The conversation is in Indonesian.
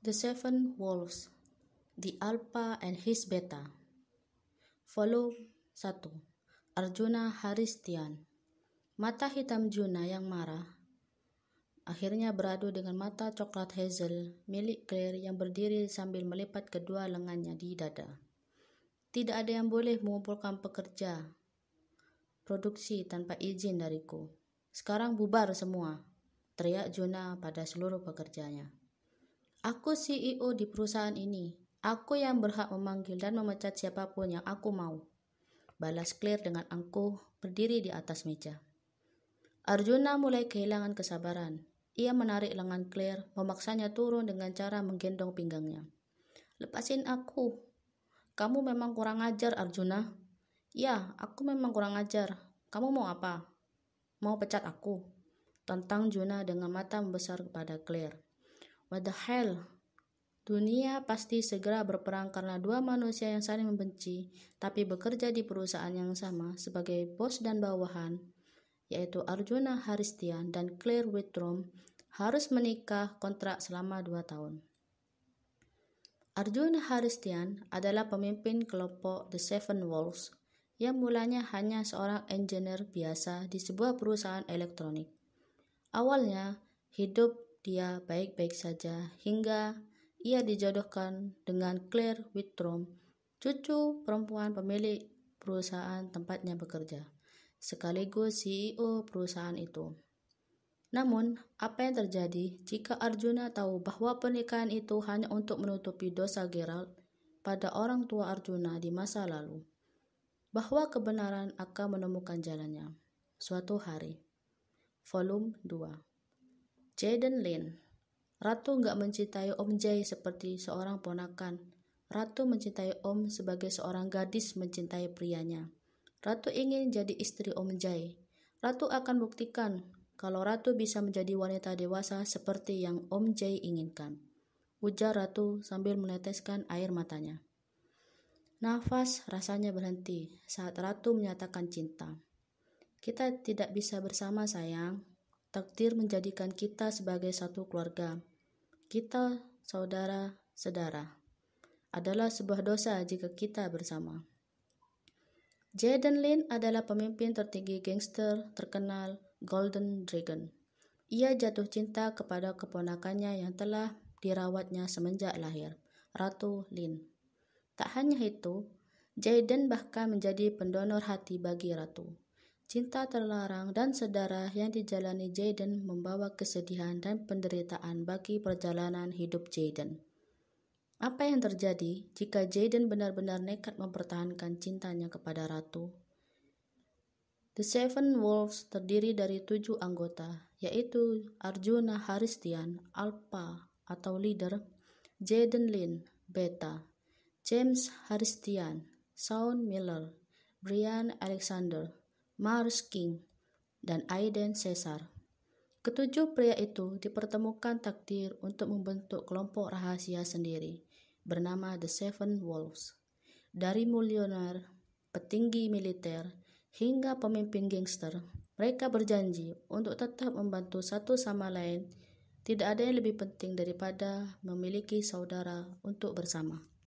The Seven Wolves, The Alpha and His Beta. Follow 1. Arjuna Haristian. Mata hitam Juna yang marah akhirnya beradu dengan mata coklat hazel milik Claire yang berdiri sambil melipat kedua lengannya di dada. Tidak ada yang boleh mengumpulkan pekerja produksi tanpa izin dariku. Sekarang bubar semua, teriak Juna pada seluruh pekerjanya. Aku CEO di perusahaan ini. Aku yang berhak memanggil dan memecat siapapun yang aku mau. Balas Claire dengan angkuh berdiri di atas meja. Arjuna mulai kehilangan kesabaran. Ia menarik lengan Claire, memaksanya turun dengan cara menggendong pinggangnya. Lepasin aku. Kamu memang kurang ajar, Arjuna. Ya, aku memang kurang ajar. Kamu mau apa? Mau pecat aku? Tentang Juna dengan mata membesar kepada Claire. What the hell? Dunia pasti segera berperang karena dua manusia yang saling membenci, tapi bekerja di perusahaan yang sama sebagai bos dan bawahan, yaitu Arjuna Haristian dan Claire Whitrom, harus menikah kontrak selama dua tahun. Arjuna Haristian adalah pemimpin kelompok The Seven Wolves yang mulanya hanya seorang engineer biasa di sebuah perusahaan elektronik. Awalnya, hidup dia baik-baik saja hingga ia dijodohkan dengan Claire Whitrom, cucu perempuan pemilik perusahaan tempatnya bekerja, sekaligus CEO perusahaan itu. Namun, apa yang terjadi jika Arjuna tahu bahwa pernikahan itu hanya untuk menutupi dosa Geralt pada orang tua Arjuna di masa lalu? Bahwa kebenaran akan menemukan jalannya suatu hari. Volume 2 Jaden Lin Ratu nggak mencintai Om Jay seperti seorang ponakan. Ratu mencintai Om sebagai seorang gadis mencintai prianya. Ratu ingin jadi istri Om Jay. Ratu akan buktikan kalau Ratu bisa menjadi wanita dewasa seperti yang Om Jay inginkan. Ujar Ratu sambil meneteskan air matanya. Nafas rasanya berhenti saat Ratu menyatakan cinta. Kita tidak bisa bersama sayang, Takdir menjadikan kita sebagai satu keluarga. Kita, saudara, sedara, adalah sebuah dosa jika kita bersama. Jaden Lin adalah pemimpin tertinggi gangster terkenal Golden Dragon. Ia jatuh cinta kepada keponakannya yang telah dirawatnya semenjak lahir, Ratu Lin. Tak hanya itu, Jaden bahkan menjadi pendonor hati bagi Ratu. Cinta terlarang dan sedarah yang dijalani Jaden membawa kesedihan dan penderitaan bagi perjalanan hidup Jaden. Apa yang terjadi jika Jaden benar-benar nekat mempertahankan cintanya kepada Ratu? The Seven Wolves terdiri dari tujuh anggota, yaitu Arjuna Haristian, Alpha atau Leader, Jaden Lin, Beta, James Haristian, Shaun Miller, Brian Alexander, Mars King, dan Aiden Caesar. Ketujuh pria itu dipertemukan takdir untuk membentuk kelompok rahasia sendiri bernama The Seven Wolves. Dari milioner, petinggi militer, hingga pemimpin gangster, mereka berjanji untuk tetap membantu satu sama lain. Tidak ada yang lebih penting daripada memiliki saudara untuk bersama.